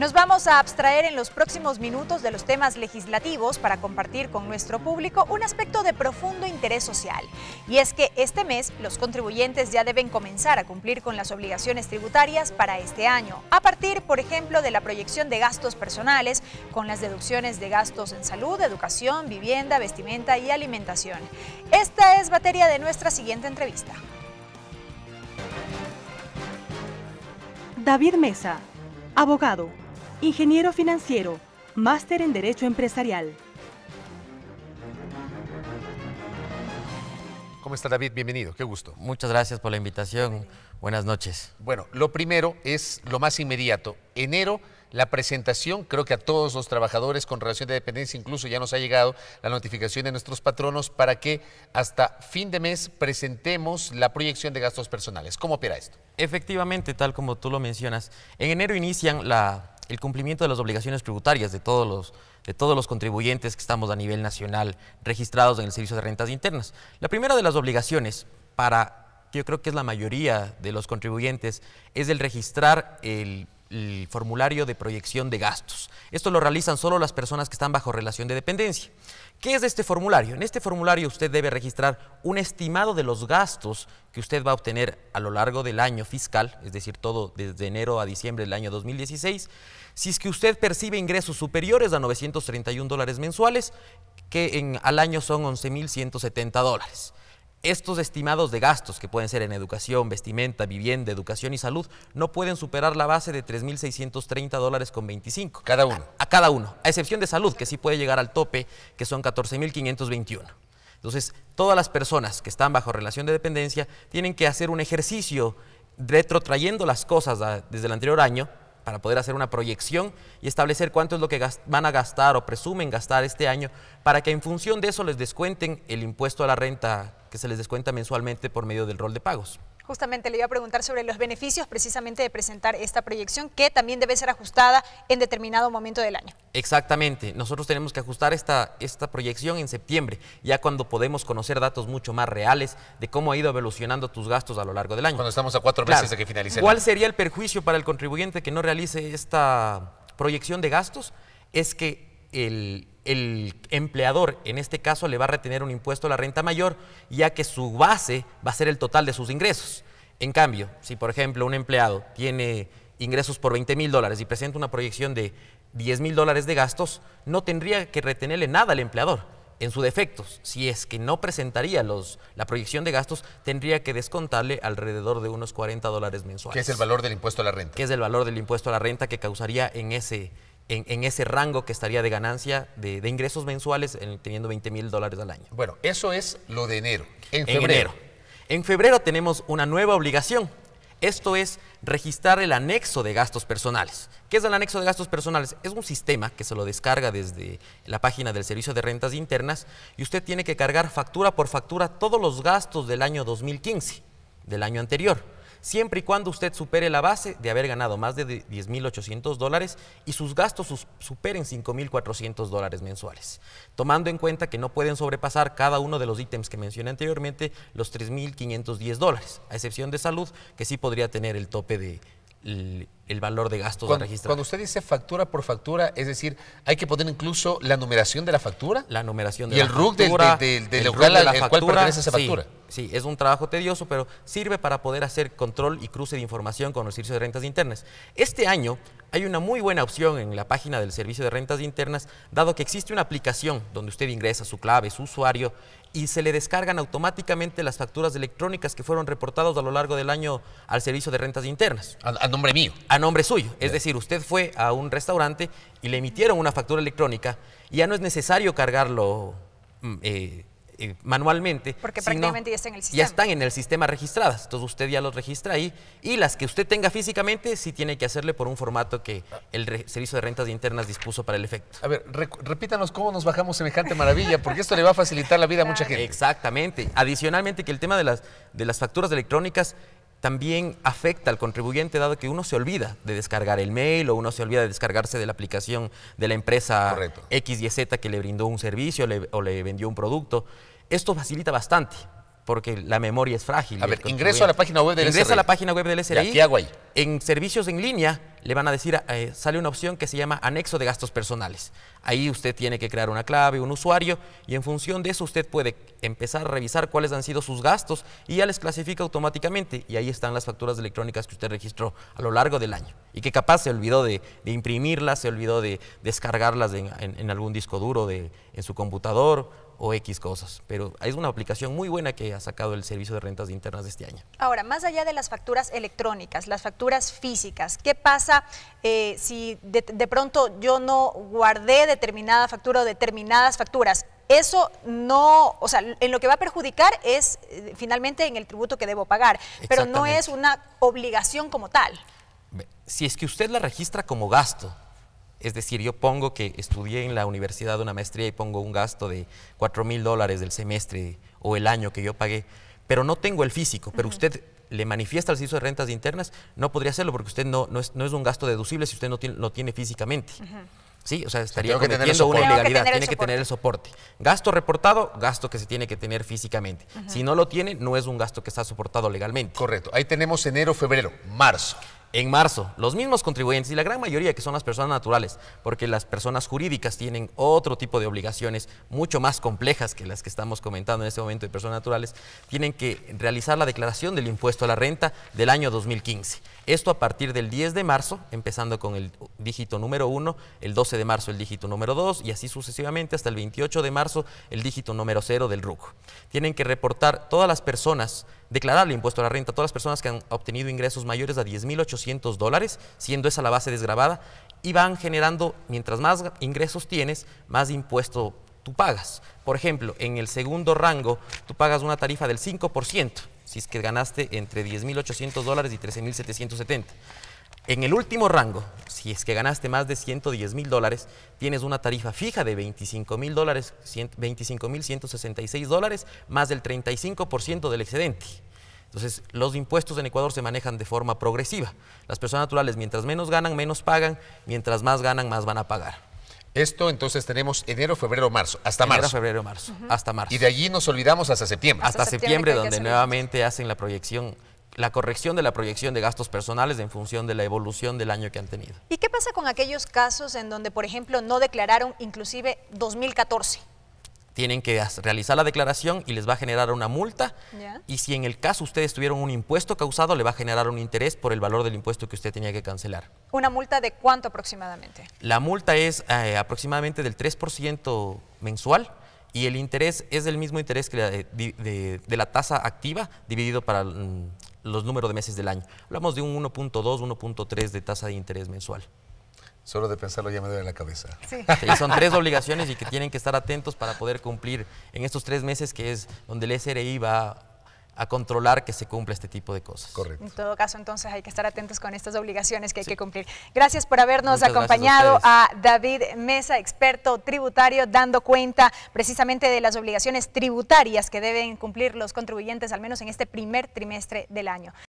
Nos vamos a abstraer en los próximos minutos de los temas legislativos para compartir con nuestro público un aspecto de profundo interés social. Y es que este mes los contribuyentes ya deben comenzar a cumplir con las obligaciones tributarias para este año, a partir, por ejemplo, de la proyección de gastos personales con las deducciones de gastos en salud, educación, vivienda, vestimenta y alimentación. Esta es batería de nuestra siguiente entrevista. David Mesa, abogado ingeniero financiero, máster en Derecho Empresarial. ¿Cómo está David? Bienvenido, qué gusto. Muchas gracias por la invitación. Buenas noches. Bueno, lo primero es lo más inmediato. Enero, la presentación, creo que a todos los trabajadores con relación de dependencia, incluso ya nos ha llegado la notificación de nuestros patronos para que hasta fin de mes presentemos la proyección de gastos personales. ¿Cómo opera esto? Efectivamente, tal como tú lo mencionas, en enero inician la el cumplimiento de las obligaciones tributarias de todos los, de todos los contribuyentes que estamos a nivel nacional registrados en el Servicio de Rentas Internas. La primera de las obligaciones para, yo creo que es la mayoría de los contribuyentes, es el registrar el el formulario de proyección de gastos. Esto lo realizan solo las personas que están bajo relación de dependencia. ¿Qué es este formulario? En este formulario usted debe registrar un estimado de los gastos que usted va a obtener a lo largo del año fiscal, es decir, todo desde enero a diciembre del año 2016. Si es que usted percibe ingresos superiores a 931 dólares mensuales, que al año son 11.170 dólares. Estos estimados de gastos, que pueden ser en educación, vestimenta, vivienda, educación y salud, no pueden superar la base de 3.630 dólares con 25. Cada uno. A, cada uno, a excepción de salud, que sí puede llegar al tope, que son 14.521. Entonces, todas las personas que están bajo relación de dependencia tienen que hacer un ejercicio retrotrayendo las cosas desde el anterior año para poder hacer una proyección y establecer cuánto es lo que van a gastar o presumen gastar este año, para que en función de eso les descuenten el impuesto a la renta que se les descuenta mensualmente por medio del rol de pagos. Justamente le iba a preguntar sobre los beneficios precisamente de presentar esta proyección que también debe ser ajustada en determinado momento del año. Exactamente, nosotros tenemos que ajustar esta, esta proyección en septiembre, ya cuando podemos conocer datos mucho más reales de cómo ha ido evolucionando tus gastos a lo largo del año. Cuando estamos a cuatro meses de que finalice. ¿Cuál sería el perjuicio para el contribuyente que no realice esta proyección de gastos? Es que el, el empleador, en este caso, le va a retener un impuesto a la renta mayor, ya que su base va a ser el total de sus ingresos. En cambio, si por ejemplo un empleado tiene ingresos por 20 mil dólares y presenta una proyección de 10 mil dólares de gastos, no tendría que retenerle nada al empleador. En su defecto, si es que no presentaría la proyección de gastos, tendría que descontarle alrededor de unos 40 dólares mensuales. Que es el valor del impuesto a la renta. Que es el valor del impuesto a la renta que causaría en ese en, ese rango que estaría de ganancia de, ingresos mensuales teniendo 20 mil dólares al año. Bueno, eso es lo de enero. En febrero. enero. en febrero tenemos una nueva obligación. Esto es registrar el anexo de gastos personales. ¿Qué es el anexo de gastos personales? Es un sistema que se lo descarga desde la página del Servicio de Rentas Internas y usted tiene que cargar factura por factura todos los gastos del año 2015, del año anterior siempre y cuando usted supere la base de haber ganado más de 10.800 dólares y sus gastos superen 5.400 dólares mensuales, tomando en cuenta que no pueden sobrepasar cada uno de los ítems que mencioné anteriormente los 3.510 dólares, a excepción de salud, que sí podría tener el tope de el valor de gastos cuando, Cuando usted dice factura por factura, es decir, hay que poner incluso la numeración de la factura. La numeración de la factura. Y el RUC del local al cual pertenece esa factura. Sí, es un trabajo tedioso, pero sirve para poder hacer control y cruce de información con el Servicio de Rentas Internas. Este año hay una muy buena opción en la página del Servicio de Rentas Internas, dado que existe una aplicación donde usted ingresa su clave, su usuario, y se le descargan automáticamente las facturas electrónicas que fueron reportadas a lo largo del año al Servicio de Rentas Internas. A, nombre mío nombre suyo. Es decir, usted fue a un restaurante y le emitieron una factura electrónica ya no es necesario cargarlo mm, eh, eh, manualmente. Porque prácticamente ya están en el sistema. registradas. Entonces usted ya los registra ahí. Y las que usted tenga físicamente sí tiene que hacerle por un formato que el Servicio de Rentas Internas dispuso para el efecto. A ver, repítanos cómo nos bajamos semejante maravilla, porque esto le va a facilitar la vida a mucha gente. Exactamente. Adicionalmente que el tema de las, de las facturas electrónicas también afecta al contribuyente dado que uno se olvida de descargar el mail o uno se olvida de descargarse de la aplicación de la empresa X y Z que le brindó un servicio o le vendió un producto. Esto facilita bastante porque la memoria es frágil. A ver, ingreso a la página web del SRI. Ingreso a la página web del SRI. En servicios en línea le van a decir, eh, sale una opción que se llama anexo de gastos personales. Ahí usted tiene que crear una clave, un usuario, y en función de eso usted puede empezar a revisar cuáles han sido sus gastos y ya les clasifica automáticamente. Y ahí están las facturas electrónicas que usted registró a lo largo del año y que capaz se olvidó de, imprimirlas, se olvidó de descargarlas en, algún disco duro de, en su computador o X cosas. Pero es una aplicación muy buena que ha sacado el Servicio de Rentas Internas de este año. Ahora, más allá de las facturas electrónicas, las facturas físicas, ¿qué pasa eh, si de, pronto yo no guardé determinada factura o determinadas facturas? eso no, o sea, en lo que va a perjudicar es eh, finalmente en el tributo que debo pagar, pero no es una obligación como tal. Si es que usted la registra como gasto, es decir, yo pongo que estudié en la universidad una maestría y pongo un gasto de 4 mil dólares del semestre o el año que yo pagué, pero no tengo el físico, pero usted le manifiesta al servicio de rentas internas, no podría hacerlo porque usted no, no, es, un gasto deducible si usted no tiene, lo tiene físicamente. Sí, o sea, estaría cometiendo una ilegalidad, tiene que tener el soporte. Gasto reportado, gasto que se tiene que tener físicamente. Si no lo tiene, no es un gasto que está soportado legalmente. Correcto, ahí tenemos enero, febrero, marzo en marzo los mismos contribuyentes y la gran mayoría que son las personas naturales, porque las personas jurídicas tienen otro tipo de obligaciones mucho más complejas que las que estamos comentando en este momento de personas naturales, tienen que realizar la declaración del impuesto a la renta del año 2015. Esto a partir del 10 de marzo, empezando con el dígito número 1, el 12 de marzo el dígito número 2 y así sucesivamente hasta el 28 de marzo el dígito número 0 del RUC. Tienen que reportar todas las personas declararle impuesto a la renta a todas las personas que han obtenido ingresos mayores a 10.800 dólares, siendo esa la base desgravada, y van generando, mientras más ingresos tienes, más impuesto tú pagas. Por ejemplo, en el segundo rango, tú pagas una tarifa del 5%, si es que ganaste entre 10.800 dólares y 13.770. En el último rango, si es que ganaste más de 110 mil dólares, tienes una tarifa fija de 25 mil dólares, 25 mil 166 dólares, más del 35% del excedente. Entonces, los impuestos en Ecuador se manejan de forma progresiva. Las personas naturales, mientras menos ganan, menos pagan, mientras más ganan, más van a pagar. Esto entonces tenemos enero, febrero, marzo, hasta marzo. Enero, febrero, marzo, hasta marzo. Y de allí nos olvidamos hasta septiembre. Hasta, septiembre donde nuevamente hacen la proyección la corrección de la proyección de gastos personales en función de la evolución del año que han tenido. ¿Y qué pasa con aquellos casos en donde, por ejemplo, no declararon inclusive 2014? Tienen que realizar la declaración y les va a generar una multa. Y si en el caso ustedes tuvieron un impuesto causado, le va a generar un interés por el valor del impuesto que usted tenía que cancelar. ¿Una multa de cuánto aproximadamente? La multa es eh, aproximadamente del 3% mensual y el interés es del mismo interés que de, de la tasa activa dividido para mm, los números de meses del año. Hablamos de un 1.2, 1.3 de tasa de interés mensual. Solo de pensarlo ya me duele la cabeza. Sí. son tres obligaciones y que tienen que estar atentos para poder cumplir en estos tres meses que es donde el SRI va a controlar que se cumpla este tipo de cosas. Correcto. En todo caso, entonces hay que estar atentos con estas obligaciones que hay que cumplir. Gracias por habernos acompañado a, David Mesa, experto tributario, dando cuenta precisamente de las obligaciones tributarias que deben cumplir los contribuyentes, al menos en este primer trimestre del año.